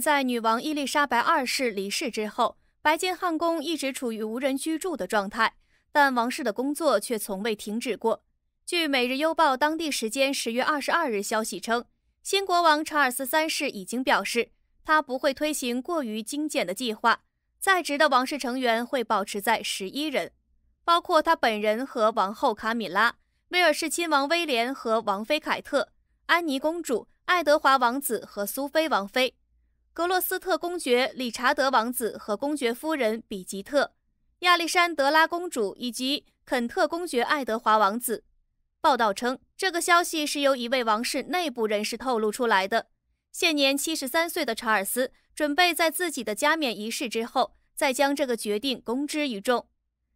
在女王伊丽莎白二世离世之后，白金汉宫一直处于无人居住的状态，但王室的工作却从未停止过。据《每日邮报》当地时间十月二十二日消息称，新国王查尔斯三世已经表示，他不会推行过于精简的计划，在职的王室成员会保持在十一人，包括他本人和王后卡米拉、威尔士亲王威廉和王妃凯特、安妮公主、爱德华王子和苏菲王妃。格洛斯特公爵理查德王子和公爵夫人比吉特、亚历山德拉公主以及肯特公爵爱德华王子。报道称，这个消息是由一位王室内部人士透露出来的。现年七十三岁的查尔斯准备在自己的加冕仪式之后再将这个决定公之于众。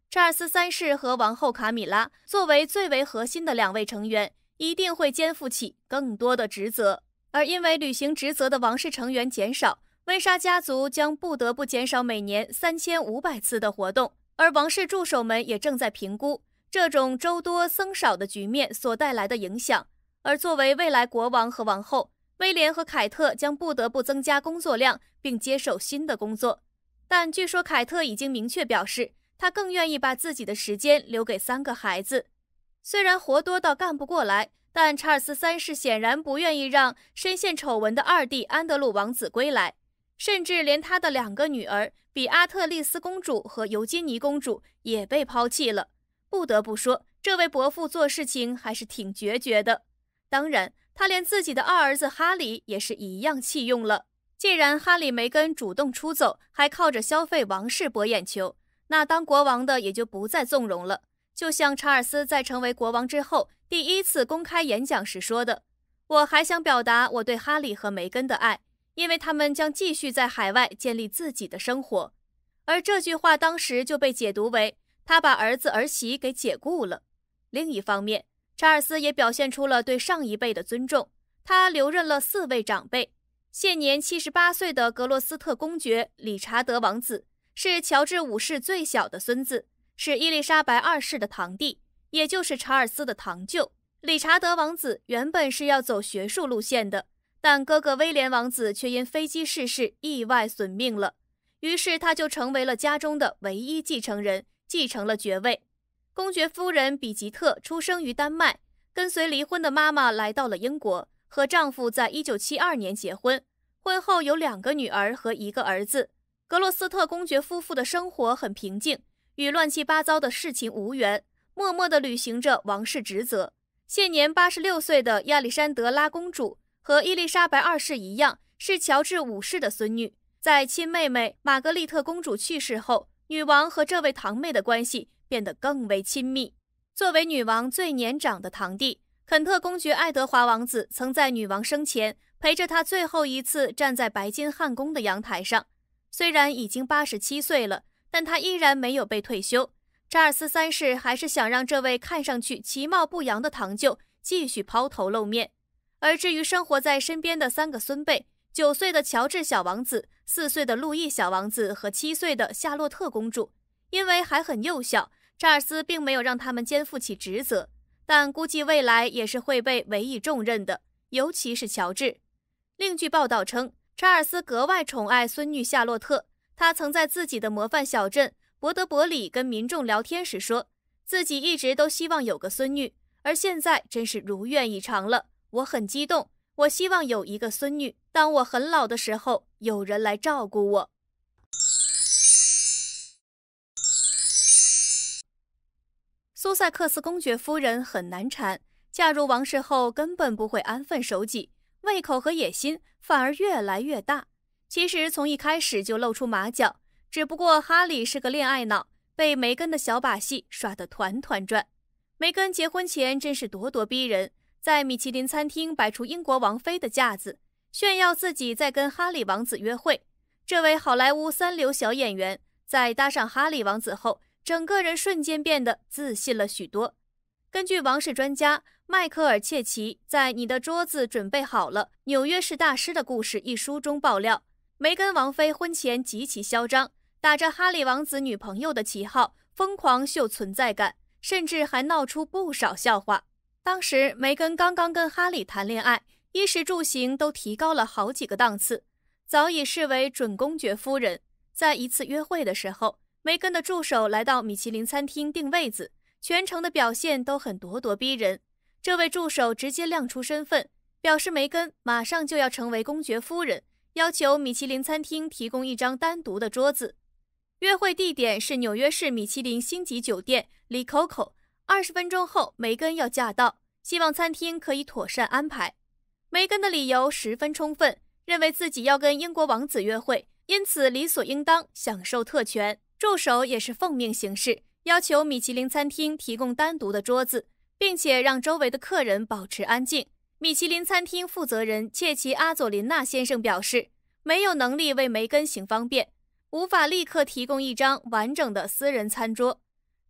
查尔斯三世和王后卡米拉作为最为核心的两位成员，一定会肩负起更多的职责。而因为履行职责的王室成员减少，温莎家族将不得不减少每年三千五百次的活动。而王室助手们也正在评估这种“周多僧少”的局面所带来的影响。而作为未来国王和王后，威廉和凯特将不得不增加工作量，并接受新的工作。但据说凯特已经明确表示，她更愿意把自己的时间留给三个孩子。虽然活多到干不过来。但查尔斯三世显然不愿意让深陷丑闻的二弟安德鲁王子归来，甚至连他的两个女儿比阿特丽斯公主和尤金尼公主也被抛弃了。不得不说，这位伯父做事情还是挺决绝的。当然，他连自己的二儿子哈里也是一样弃用了。既然哈里梅根主动出走，还靠着消费王室博眼球，那当国王的也就不再纵容了。就像查尔斯在成为国王之后第一次公开演讲时说的：“我还想表达我对哈利和梅根的爱，因为他们将继续在海外建立自己的生活。”而这句话当时就被解读为他把儿子儿媳给解雇了。另一方面，查尔斯也表现出了对上一辈的尊重，他留任了四位长辈。现年七十八岁的格洛斯特公爵理查德王子是乔治五世最小的孙子。是伊丽莎白二世的堂弟，也就是查尔斯的堂舅。理查德王子原本是要走学术路线的，但哥哥威廉王子却因飞机失事意外损命了，于是他就成为了家中的唯一继承人，继承了爵位。公爵夫人比吉特出生于丹麦，跟随离婚的妈妈来到了英国，和丈夫在一九七二年结婚。婚后有两个女儿和一个儿子。格洛斯特公爵夫妇的生活很平静。与乱七八糟的事情无缘，默默地履行着王室职责。现年八十六岁的亚历山德拉公主和伊丽莎白二世一样，是乔治五世的孙女。在亲妹妹玛格丽特公主去世后，女王和这位堂妹的关系变得更为亲密。作为女王最年长的堂弟，肯特公爵爱德华王子曾在女王生前陪着她最后一次站在白金汉宫的阳台上。虽然已经八十七岁了。但他依然没有被退休。查尔斯三世还是想让这位看上去其貌不扬的堂舅继续抛头露面。而至于生活在身边的三个孙辈，九岁的乔治小王子、四岁的路易小王子和七岁的夏洛特公主，因为还很幼小，查尔斯并没有让他们肩负起职责，但估计未来也是会被委以重任的，尤其是乔治。另据报道称，查尔斯格外宠爱孙女夏洛特。他曾在自己的模范小镇伯德伯里跟民众聊天时说：“自己一直都希望有个孙女，而现在真是如愿以偿了，我很激动。我希望有一个孙女，当我很老的时候，有人来照顾我。”苏塞克斯公爵夫人很难缠，嫁入王室后根本不会安分守己，胃口和野心反而越来越大。其实从一开始就露出马脚，只不过哈利是个恋爱脑，被梅根的小把戏耍得团团转。梅根结婚前真是咄咄逼人，在米其林餐厅摆出英国王妃的架子，炫耀自己在跟哈利王子约会。这位好莱坞三流小演员在搭上哈利王子后，整个人瞬间变得自信了许多。根据王室专家迈克尔切奇在《你的桌子准备好了：纽约市大师的故事》一书中爆料。梅根王妃婚前极其嚣张，打着哈利王子女朋友的旗号，疯狂秀存在感，甚至还闹出不少笑话。当时梅根刚刚跟哈利谈恋爱，衣食住行都提高了好几个档次，早已视为准公爵夫人。在一次约会的时候，梅根的助手来到米其林餐厅订位子，全程的表现都很咄咄逼人。这位助手直接亮出身份，表示梅根马上就要成为公爵夫人。要求米其林餐厅提供一张单独的桌子，约会地点是纽约市米其林星级酒店 Le Coco，二十分钟后，梅根要驾到，希望餐厅可以妥善安排。梅根的理由十分充分，认为自己要跟英国王子约会，因此理所应当享受特权。助手也是奉命行事，要求米其林餐厅提供单独的桌子，并且让周围的客人保持安静。米其林餐厅负责人切奇阿佐琳娜先生表示，没有能力为梅根行方便，无法立刻提供一张完整的私人餐桌。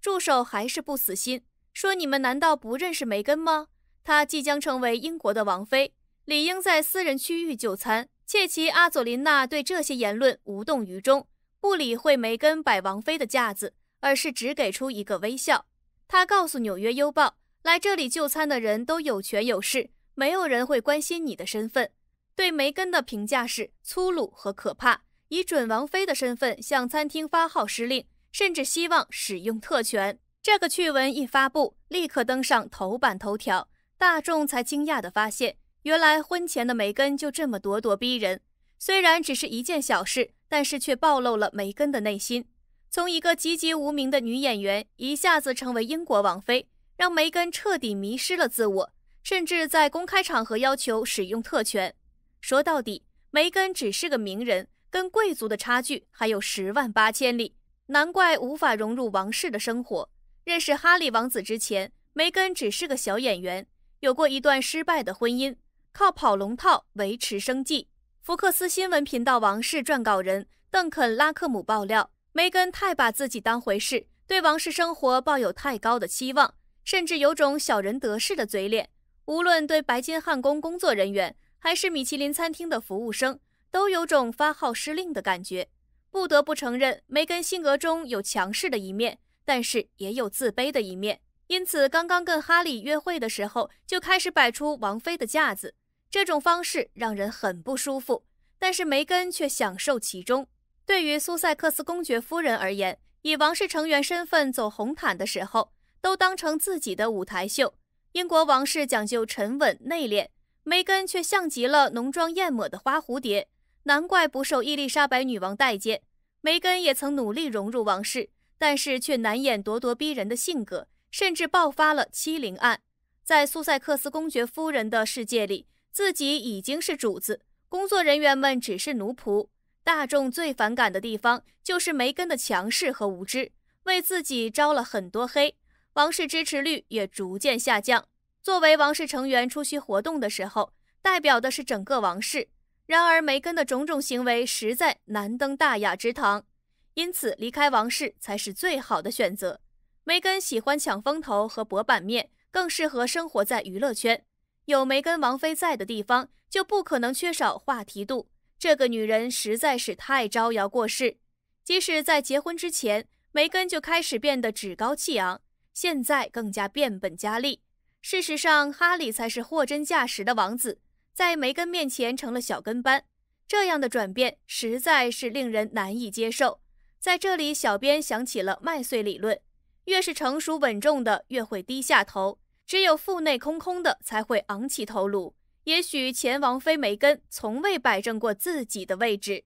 助手还是不死心，说：“你们难道不认识梅根吗？她即将成为英国的王妃，理应在私人区域就餐。”切奇阿佐琳娜对这些言论无动于衷，不理会梅根摆王妃的架子，而是只给出一个微笑。他告诉《纽约邮报》，来这里就餐的人都有权有势。没有人会关心你的身份。对梅根的评价是粗鲁和可怕，以准王妃的身份向餐厅发号施令，甚至希望使用特权。这个趣闻一发布，立刻登上头版头条，大众才惊讶地发现，原来婚前的梅根就这么咄咄逼人。虽然只是一件小事，但是却暴露了梅根的内心。从一个籍籍无名的女演员，一下子成为英国王妃，让梅根彻底迷失了自我。甚至在公开场合要求使用特权。说到底，梅根只是个名人，跟贵族的差距还有十万八千里，难怪无法融入王室的生活。认识哈利王子之前，梅根只是个小演员，有过一段失败的婚姻，靠跑龙套维持生计。福克斯新闻频道王室撰稿人邓肯·拉克姆爆料，梅根太把自己当回事，对王室生活抱有太高的期望，甚至有种小人得势的嘴脸。无论对白金汉宫工作人员，还是米其林餐厅的服务生，都有种发号施令的感觉。不得不承认，梅根性格中有强势的一面，但是也有自卑的一面。因此，刚刚跟哈利约会的时候，就开始摆出王妃的架子。这种方式让人很不舒服，但是梅根却享受其中。对于苏塞克斯公爵夫人而言，以王室成员身份走红毯的时候，都当成自己的舞台秀。英国王室讲究沉稳内敛，梅根却像极了浓妆艳抹的花蝴蝶，难怪不受伊丽莎白女王待见。梅根也曾努力融入王室，但是却难掩咄咄逼人的性格，甚至爆发了欺凌案。在苏塞克斯公爵夫人的世界里，自己已经是主子，工作人员们只是奴仆。大众最反感的地方就是梅根的强势和无知，为自己招了很多黑。王室支持率也逐渐下降。作为王室成员出席活动的时候，代表的是整个王室。然而，梅根的种种行为实在难登大雅之堂，因此离开王室才是最好的选择。梅根喜欢抢风头和博版面，更适合生活在娱乐圈。有梅根王妃在的地方，就不可能缺少话题度。这个女人实在是太招摇过市。即使在结婚之前，梅根就开始变得趾高气昂。现在更加变本加厉。事实上，哈利才是货真价实的王子，在梅根面前成了小跟班，这样的转变实在是令人难以接受。在这里，小编想起了麦穗理论：越是成熟稳重的，越会低下头；只有腹内空空的，才会昂起头颅。也许前王妃梅根从未摆正过自己的位置。